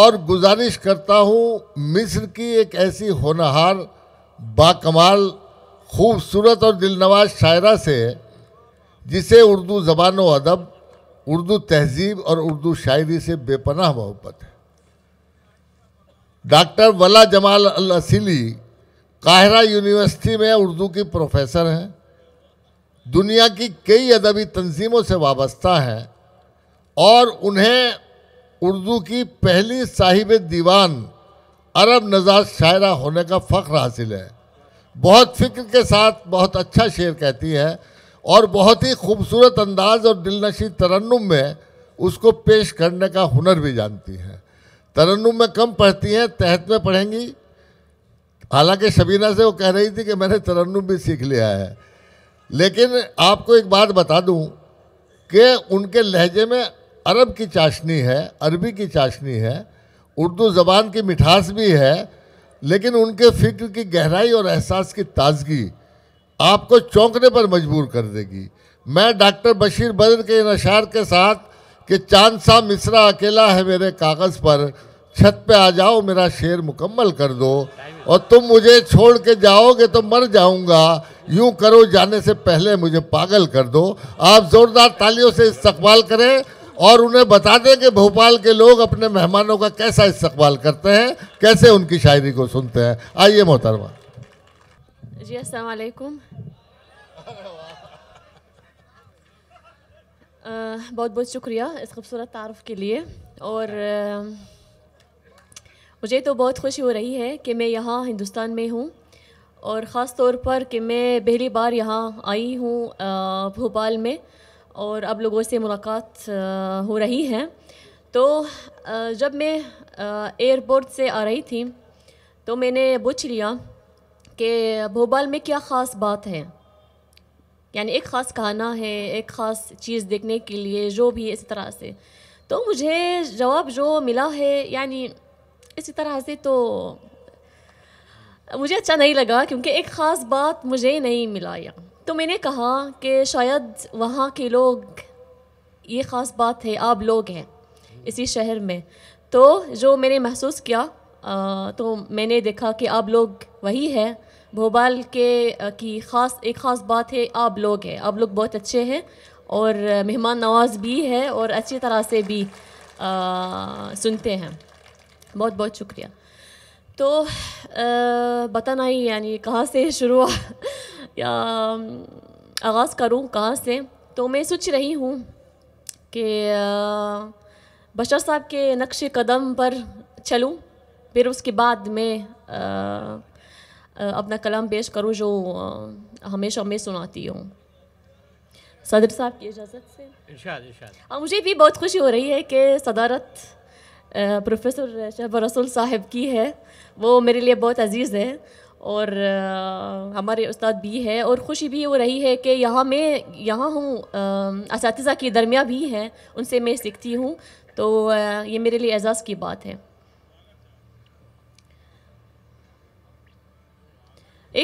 और गुजारिश करता हूँ मिस्र की एक ऐसी होनहार बाकमाल खूबसूरत और दिलनवाज शायरा से जिसे उर्दू ज़बान व अदब उर्दू तहजीब और उर्दू शायरी से बेपनाह मोहब्बत है डॉक्टर वला जमाल अल असीली काहरा यूनिवर्सिटी में उर्दू की प्रोफेसर हैं दुनिया की कई अदबी तंजीमों से वाबस्ता हैं और उन्हें उर्दू की पहली साहिब दीवान अरब नजाज शायरा होने का फ़ख्र हासिल है बहुत फिक्र के साथ बहुत अच्छा शेर कहती है और बहुत ही खूबसूरत अंदाज और दिलनशी तरन्नुम में उसको पेश करने का हुनर भी जानती हैं तरन्नुम में कम पढ़ती हैं तहत में पढ़ेंगी हालांकि शबीना से वो कह रही थी कि मैंने तरन्नुम भी सीख लिया है लेकिन आपको एक बात बता दूं कि उनके लहजे में अरब की चाशनी है अरबी की चाशनी है उर्दू ज़बान की मिठास भी है लेकिन उनके फ़िक्र की गहराई और एहसास की ताजगी आपको चौंकने पर मजबूर कर देगी मैं डॉक्टर बशीर बद्र के इन अशार के साथ कि चांद सा मिसरा अकेला है मेरे कागज़ पर छत पे आ जाओ मेरा शेर मुकम्मल कर दो और तुम मुझे छोड़ के जाओगे तो मर जाऊंगा यूं करो जाने से पहले मुझे पागल कर दो आप ज़ोरदार तालियों से इस्तकबाल करें और उन्हें बता दें कि भोपाल के लोग अपने मेहमानों का कैसा इस्तकबाल करते हैं कैसे उनकी शायरी को सुनते हैं आइए मोहतरमा जी असलकुम बहुत बहुत शुक्रिया इस खूबसूरत तारफ़ के लिए और मुझे तो बहुत खुशी हो रही है कि मैं यहाँ हिंदुस्तान में हूँ और ख़ास तौर पर कि मैं पहली बार यहाँ आई हूँ भोपाल में और अब लोगों से मुलाकात हो रही है तो जब मैं एयरपोर्ट से आ रही थी तो मैंने पूछ लिया कि भोपाल में क्या ख़ास बात है यानी एक ख़ास खाना है एक ख़ास चीज़ देखने के लिए जो भी इस तरह से तो मुझे जवाब जो मिला है यानी इसी तरह से तो मुझे अच्छा नहीं लगा क्योंकि एक ख़ास बात मुझे नहीं मिला यहाँ तो मैंने कहा कि शायद वहाँ के लोग ये ख़ास बात है आप लोग हैं इसी शहर में तो जो मैंने महसूस किया आ, तो मैंने देखा कि आप लोग वही है भोपाल के की ख़ास एक ख़ास बात है आप लोग हैं आप लोग बहुत अच्छे हैं और मेहमान नवाज भी है और अच्छी तरह से भी आ, सुनते हैं बहुत बहुत शुक्रिया तो आ, पता नहीं यानी कहाँ से शुरू आगाज़ करूँ कहाँ से तो मैं सोच रही हूँ कि बशर साहब के नक्श कदम पर चलूँ फिर उसके बाद मैं अपना कलाम पेश करूँ जो हमेशा मैं सुनाती हूँ सदर साहब की इजाज़त से इर्शाद इर्शाद हाँ मुझे भी बहुत खुशी हो रही है कि सदारत प्रोफेसर शहब रसूल साहब की है वो मेरे लिए बहुत अजीज़ है और आ, हमारे उस्ताद भी है और ख़ुशी भी वो रही है कि यहाँ मैं यहाँ हूँ इस की दरमिया भी हैं उनसे मैं सीखती हूँ तो आ, ये मेरे लिए एजाज़ की बात है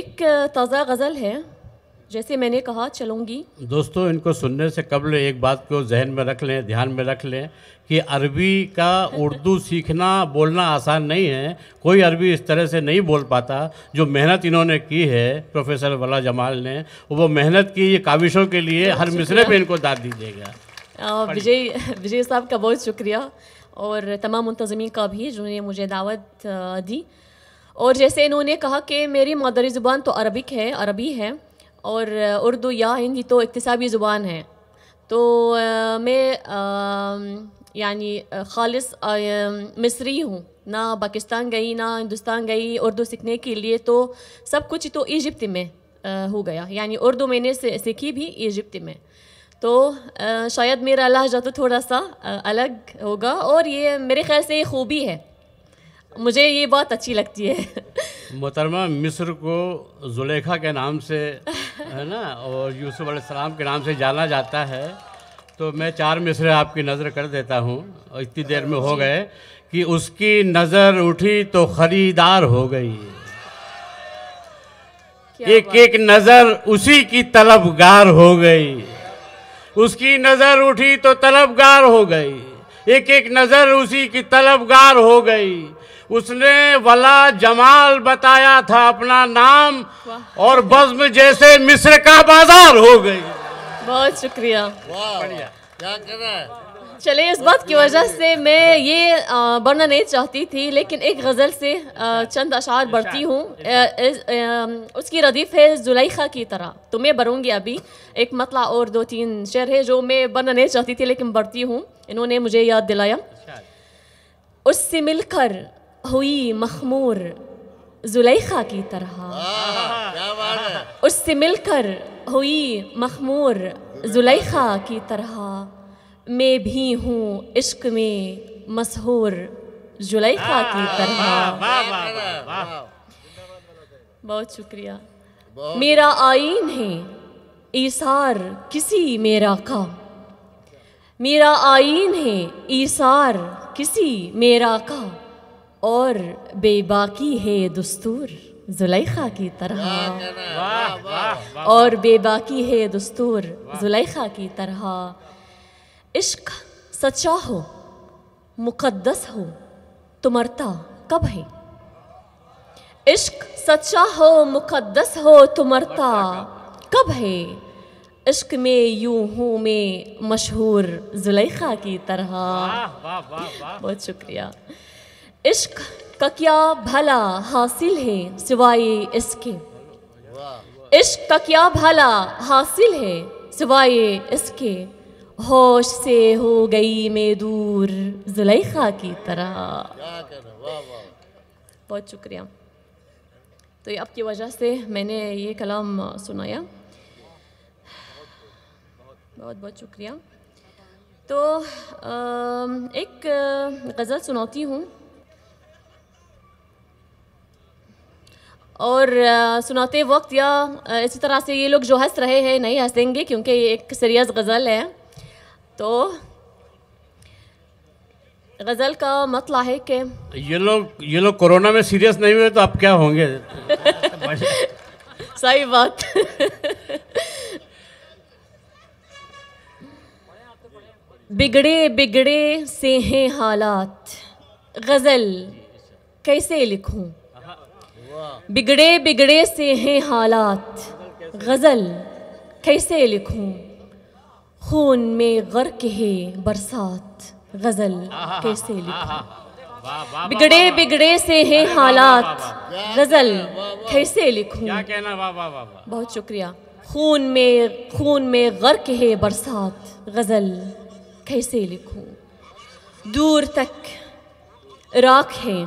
एक ताज़ा गज़ल है जैसे मैंने कहा चलूँगी दोस्तों इनको सुनने से कबल एक बात को जहन में रख लें ध्यान में रख लें कि अरबी का उर्दू सीखना बोलना आसान नहीं है कोई अरबी इस तरह से नहीं बोल पाता जो मेहनत इन्होंने की है प्रोफेसर वला जमाल ने वो मेहनत की ये काविशों के लिए हर मिसरे पे इनको दाद दीजिएगा विजय विजय साहब का बहुत शुक्रिया और तमाम मुंतजमी का भी जिन्होंने मुझे दावत दी और जैसे इन्होंने कहा कि मेरी मादरी ज़ुबान तो अरबिक है अरबी है और उर्दू या हिंदी तो इकतसाबी ज़ुबान है तो आ, मैं यानी खालिस मिस्री हूँ ना पाकिस्तान गई ना हिंदुस्तान गई उर्दू सीखने के लिए तो सब कुछ तो इजिप्त में आ, हो गया यानी उर्दू मैंने सीखी भी इजिप्त में तो आ, शायद मेरा लहजा तो थोड़ा सा आ, अलग होगा और ये मेरे ख्याल से ये खूबी है मुझे ये बहुत अच्छी लगती है मोहतरमा मिस्र को जुलेखा के नाम से है ना और यूसुफ सलाम के नाम से जाना जाता है तो मैं चार मिसरे आपकी नज़र कर देता हूँ इतनी देर में हो गए कि उसकी नज़र उठी तो ख़रीदार हो गई एक एक नज़र उसी की तलबगार हो गई उसकी नज़र उठी तो तलबगार हो गई एक एक नज़र उसी की तलबगार हो गई उसने वला जमाल बताया था अपना नाम और बज्म जैसे मिस्र का बाजार हो गई बहुत शुक्रिया बढ़िया क्या कर चले इस बात की वजह से मैं ये बढ़ना नहीं चाहती थी लेकिन एक गज़ल से चंद अशार बढ़ती हूँ उसकी रदीफ़ है जुलेखा की तरह तो मैं बढ़ूँगी अभी एक मतला और दो तीन शेर है जो मैं बढ़ना नहीं चाहती थी लेकिन बढ़ती हूँ इन्होंने मुझे याद दिलाया अच्छा। उससे मिलकर हुई मखमूर जुलेखा की तरह उससे मिलकर हुई मखमूर जुलेखा की तरह मैं भी हूँ इश्क में मशहूर जुलेखा की तरह बहुत शुक्रिया मेरा आइन है ईसार किसी मेरा का मेरा आइन है ईसार किसी मेरा का और बेबाकी है ये दस्तूर जुलेखा की तरह और बेबाकी है दस्तूर जुलेखा की तरह इश्क सच्चा हो मुकद्दस हो तो मरता कब है इश्क सच्चा हो मुकद्दस हो तो मरता कब है इश्क में यूं हूँ मैं मशहूर जुलेखा की तरह बहुत शुक्रिया इश्क का क्या भला हासिल है सिवाय इसके इश्क का क्या भला हासिल है सिवाय इसके होश से हो गई मैं दूर जुलेखा की तरह बहुत शुक्रिया तो ये आपकी वजह से मैंने ये कलाम सुनाया बहुत बहुत शुक्रिया तो एक गज़ल सुनाती हूँ और सुनाते वक्त या इसी तरह से ये लोग जो हंस रहे हैं नहीं हंसेंगे क्योंकि ये एक सीरियस गज़ल है तो गज़ल का मतला है कि ये लोग ये लोग कोरोना में सीरियस नहीं हुए तो आप क्या होंगे सही बात बिगड़े बिगड़े से हैं हालात गज़ल कैसे लिखूं बिगड़े बिगड़े से हैं हालात गज़ल कैसे लिखूं खून में गर्क है बरसात गज़ल कैसे लिखूं बिगड़े बिगड़े से हैं हालात गज़ल कैसे लिखूं क्या कहना वाह वाह वाह बहुत शुक्रिया खून में खून में गर्क है बरसात गज़ल कैसे लिखूं दूर तक राख है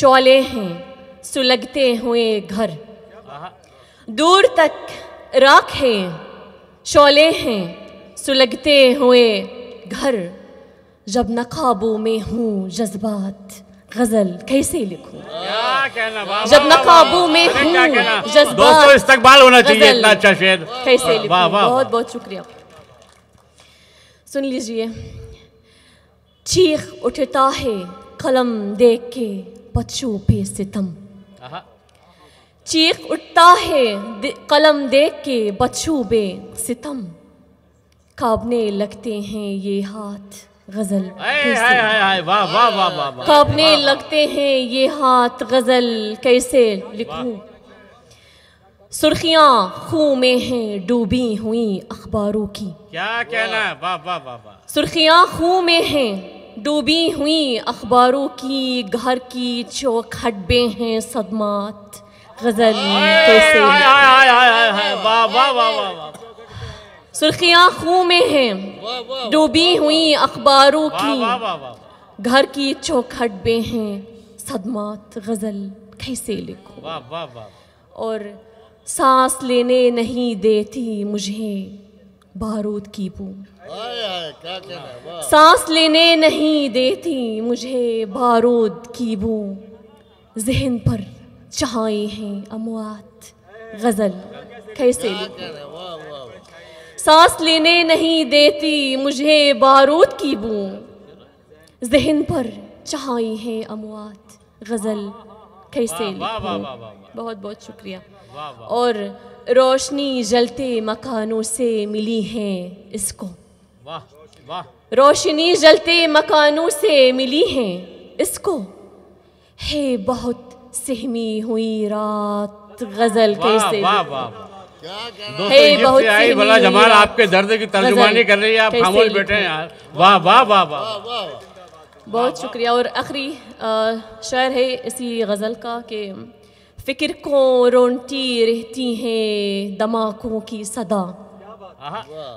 शौले हैं सुलगते हुए घर दूर तक राख है शोले हैं सुलगते हुए घर जब नकाबों में हूँ जज्बात गजल कैसे लिखूं जब नकाबों में हूँ जज्बात होना चाहिए इतना अच्छा शेर कैसे लिखूं बहुत बहुत शुक्रिया सुन लीजिए चीख उठता है कलम देख के बच्चों पे सितम चीख उठता है कलम देख के बछूबे सितम काबने लगते हैं ये हाथ गजल काबने लगते हैं ये हाथ गजल कैसे लिखूं सुर्खियां खूह में हैं डूबी हुई अखबारों की क्या कहना वाह वाह वाह सुर्खियां खूह में हैं डूबी हुई अखबारों की घर की चौखटबे हैं सदमात गजल कैसे सुर्खियाँ खूह में हैं डूबी हुई अखबारों की घर की चौखटबे हैं सदमात गजल कैसे लिखो और सांस लेने नहीं देती मुझे बारूद की बूम सांस लेने नहीं देती मुझे बारूद की बूम जहन पर छाए हैं अमवात गज़ल कैसे सांस लेने नहीं देती मुझे बारूद की बूम जहन पर चहाई हैं अमवात गज़ल कैसे बहुत बहुत शुक्रिया और रोशनी जलते मकानों से मिली है इसको वाह वाह रोशनी जलते मकानों से मिली है इसको है बहुत सहमी हुई रात गजल कैसे वाह वाह हे बहुत आई भला जमाल आपके दर्द की तर्जुमानी कर रही है आप खामोश बैठे हैं यार वाह वाह वाह वाह बहुत शुक्रिया और आखिरी शायर है इसी गज़ल का कि फिक्र को रोनती रहती है धमाकों की सदा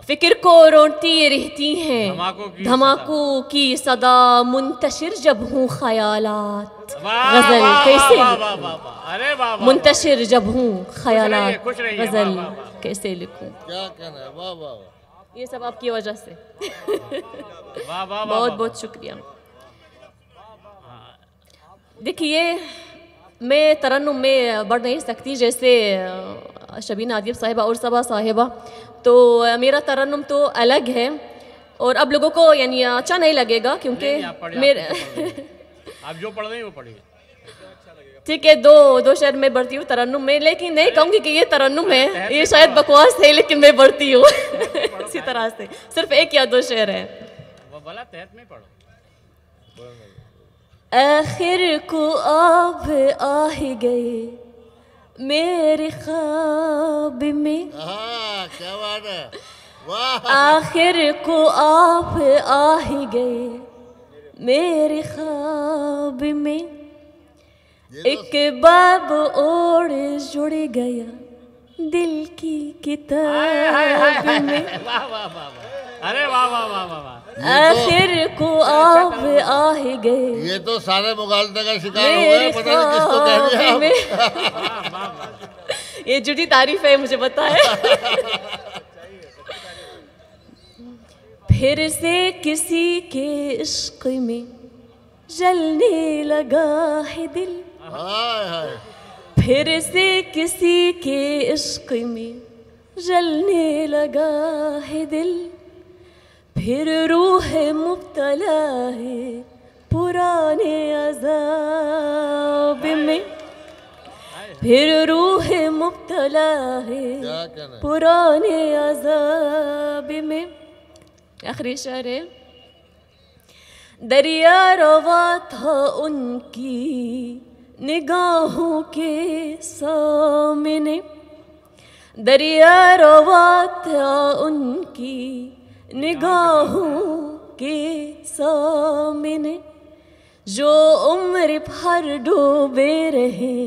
फिक्र को रोनती रहती हैं धमाकों की सदा मुंतशिर जब हूँ ख्यालात गजल कैसे मुंतशिर जब हूँ ख्यालात गजल कैसे लिखूं ये सब आपकी वजह से बहुत बहुत शुक्रिया देखिए मैं तरन्नुम में बढ़ नहीं सकती जैसे शबीना आदिब साहिबा और सबा साहिबा तो मेरा तरन्नुम तो अलग है और अब लोगों को यानी अच्छा नहीं लगेगा क्योंकि मेरे तो आप जो पढ़ रहे हैं वो पढ़िए ठीक है दो दो शहर में बढ़ती हूँ तरन्नुम में लेकिन नहीं कहूँगी कि ये तरन्नुम है ये शायद बकवास है लेकिन मैं बढ़ती हूँ इसी तरह से सिर्फ एक या दो शहर है आखिर को आप आ ही गए मेरे ख्वाब में क्या बात है आखिर को आप आ ही गए मेरे ख्वाब में तो एक बाब और जुड़ गया दिल की किताब में वाह वाह वाह वाह अरे वाह वाह वाह वाह तो आखिर को आप तो आ ही गए ये तो सारे मुगालते का शिकार हो गए पता नहीं किसको कह ये जुटी तारीफ है मुझे पता है फिर से किसी के इश्क में जलने लगा है दिल फिर से किसी के इश्क में जलने लगा है दिल फिर रूह मुबतला है पुराने अजाब में फिर रूह मुबतला है पुराने अजाब में आखिरी शहर है दरिया रवा था उनकी निगाहों के सामने दरिया रवा था उनकी निगाहों के सामने जो उम्र भर डूबे रहे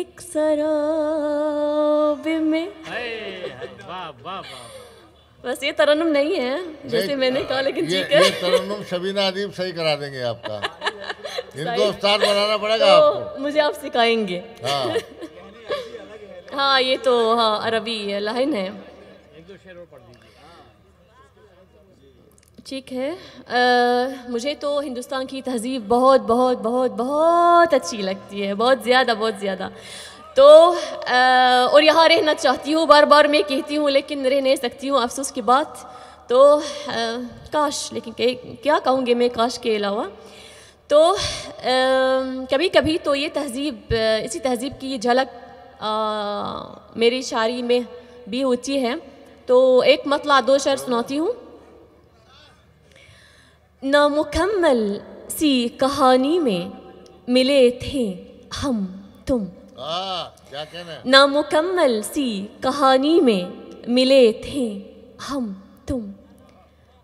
एक शराब में बस ये तरन्नम नहीं है जैसे मैंने कहा लेकिन ये, ये तरन्नम शबीना अदीब सही करा देंगे आपका इनको उस्ताद बनाना पड़ेगा तो आपको मुझे आप सिखाएंगे हाँ हाँ ये तो हाँ अरबी लाइन है एक दो शेर और पढ़ दीजिए ठीक है आ, मुझे तो हिंदुस्तान की तहजीब बहुत बहुत बहुत बहुत अच्छी लगती है बहुत ज़्यादा बहुत ज़्यादा तो आ, और यहाँ रहना चाहती हूँ बार बार मैं कहती हूँ लेकिन रह नहीं सकती हूँ अफसोस की बात तो आ, काश लेकिन क्या कहूँगी मैं काश के अलावा तो आ, कभी कभी तो ये तहजीब इसी तहजीब की ये झलक मेरी शायरी में भी होती है तो एक मतला दो शर सुनाती हूँ नामुकम्मल सी कहानी में मिले थे हम तुम हाँ, नामुकम्मल सी कहानी में मिले थे हम तुम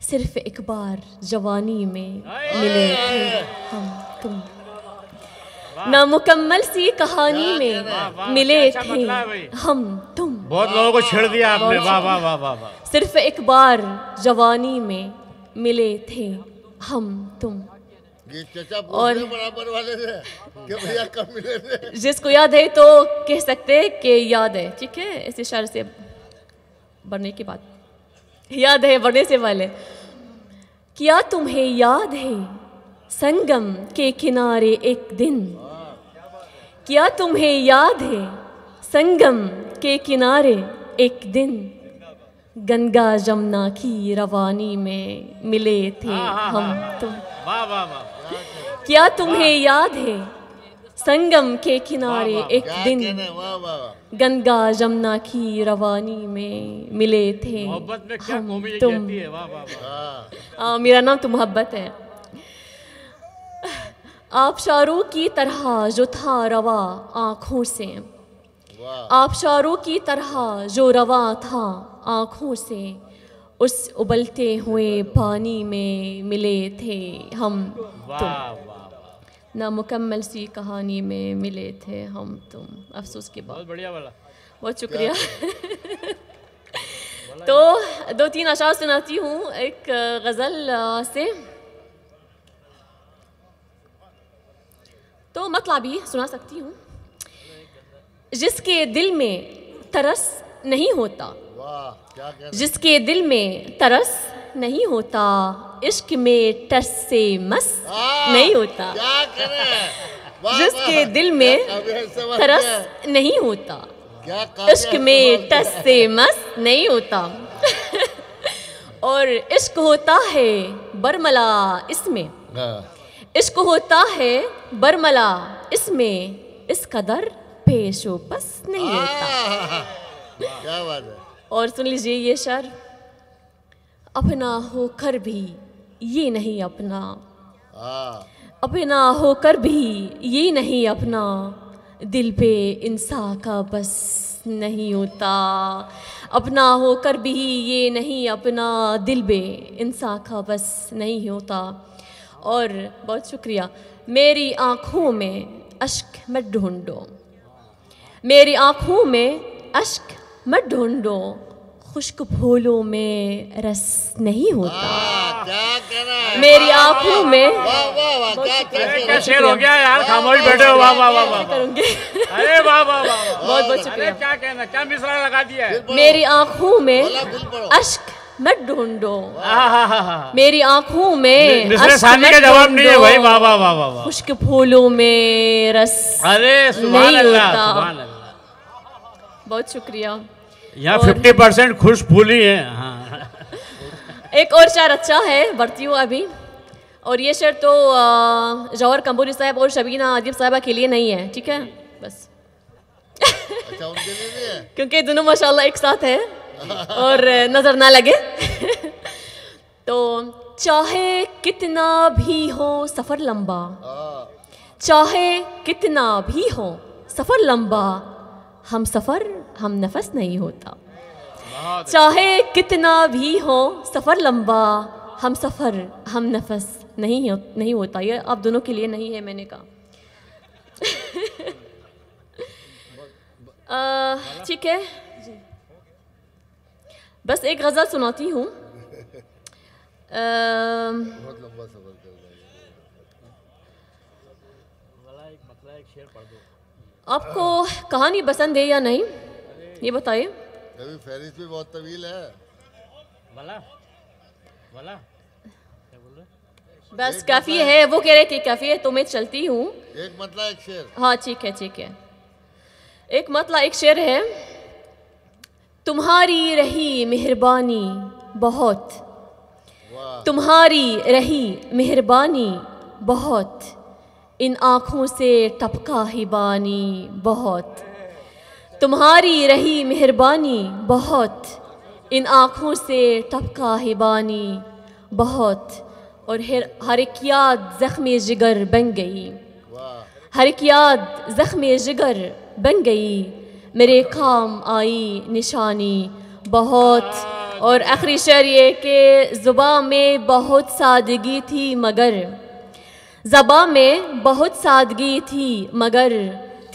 सिर्फ एक बार जवानी में मिले थे हम तुम नामुकम्मल सी कहानी में मिले अच्छा थे हम तुम बहुत लोगों को छेड़ दिया आपने वाह वाह वाह वाह सिर्फ एक बार जवानी में मिले थे हम तुम और बराबर वाले थे कि भैया कब मिले थे जिसको याद है तो कह सकते हैं कि याद है ठीक है इस इशारे से बढ़ने की बात याद है बढ़ने से पहले क्या तुम्हें याद है संगम के किनारे एक दिन क्या तुम्हें याद है संगम के किनारे एक दिन गंगा जमुना की रवानी में मिले थे हाँ, हाँ, हम हाँ। तुम क्या तुम्हें याद है संगम के किनारे एक दिन गंगा जमुना की रवानी में मिले थे हम तुम आ, मेरा नाम तो मोहब्बत है आप की तरह जो था रवा आँखों से आप की तरह जो रवा था आँखों से उस उबलते हुए पानी में मिले थे हम तुम मुकम्मल सी कहानी में मिले थे हम तुम अफसोस के बाद बढ़िया वाला बहुत शुक्रिया तो दो तीन अशार सुनाती हूँ एक गज़ल से तो मतला भी सुना सकती हूँ जिसके दिल में तरस नहीं होता जिसके दिल में तरस नहीं होता इश्क में टस से मस हाँ, नहीं होता जिसके दिल में तरस नहीं होता इश्क में टस से मस नहीं होता और इश्क होता है बरमला इसमें हाँ। इश्क होता है बरमला इसमें इस कदर पेशोपस नहीं होता हाँ। क्या बात है और सुन लीजिए ये शर अपना होकर भी ये नहीं अपना हाँ। अपना होकर भी ये नहीं अपना दिल पे इंसा का बस नहीं होता अपना होकर भी ये नहीं अपना दिल पे इंसा का बस नहीं होता और बहुत शुक्रिया मेरी आँखों में अश्क मत ढूंढो मेरी आँखों में अश्क मत ढूंढो खुश्क फूलों में रस नहीं होता मेरी आंखों में हो गया यार खामोश बैठे हो वाह वाह वाह अरे वाह वाह बहुत बहुत शुक्रिया क्या कहना क्या मिसरा लगा दिया मेरी आंखों में अश्क मत ढूंढो मेरी आंखों में का जवाब नहीं है भाई वाह वाह वाह वाह खुश्क फूलों में रस अरे नहीं होता बहुत शुक्रिया यहाँ फिफ्टी परसेंट खुश फूली है हाँ एक और शायर अच्छा है बढ़ती हूँ अभी और ये शेर तो जौहर कंबोली साहब और शबीना आदिब साहबा के लिए नहीं है ठीक है बस अच्छा उनके लिए भी है क्योंकि दोनों माशाल्लाह एक साथ है और नज़र ना लगे तो चाहे कितना भी हो सफ़र लंबा हाँ। चाहे कितना भी हो सफ़र लंबा हम सफ़र हम नफस नहीं होता अच्छा। चाहे कितना भी हो सफ़र लंबा हम सफ़र हम नफस नहीं हो, नहीं होता ये आप दोनों के लिए नहीं है मैंने कहा ठीक है बस एक गज़ल सुनाती हूँ आपको कहानी पसंद है या नहीं ये बताइए कभी भी बहुत तवील है वाला वाला बस काफ़ी मतलब है वो कह रहे कि काफ़ी है तो मैं चलती हूँ एक मतला एक शेर हाँ ठीक है ठीक है एक मतला एक शेर है तुम्हारी रही मेहरबानी बहुत तुम्हारी रही मेहरबानी बहुत इन आँखों से टपका ही बानी बहुत तुम्हारी रही मेहरबानी बहुत इन आँखों से टपका ही बानी बहुत और हर एक याद ज़ख्म जिगर बन गई हर एक याद ज़ख्म जिगर बन गई मेरे काम आई निशानी बहुत हाँ। और आखिरी शर ये कि ज़ुबा में बहुत सादगी थी मगर ज़बा में बहुत सादगी थी मगर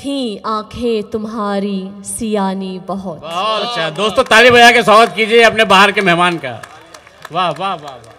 थी आंखें तुम्हारी सियानी बहुत अच्छा दोस्तों ताली बजा के स्वागत कीजिए अपने बाहर के मेहमान का वाह वाह वाह वाह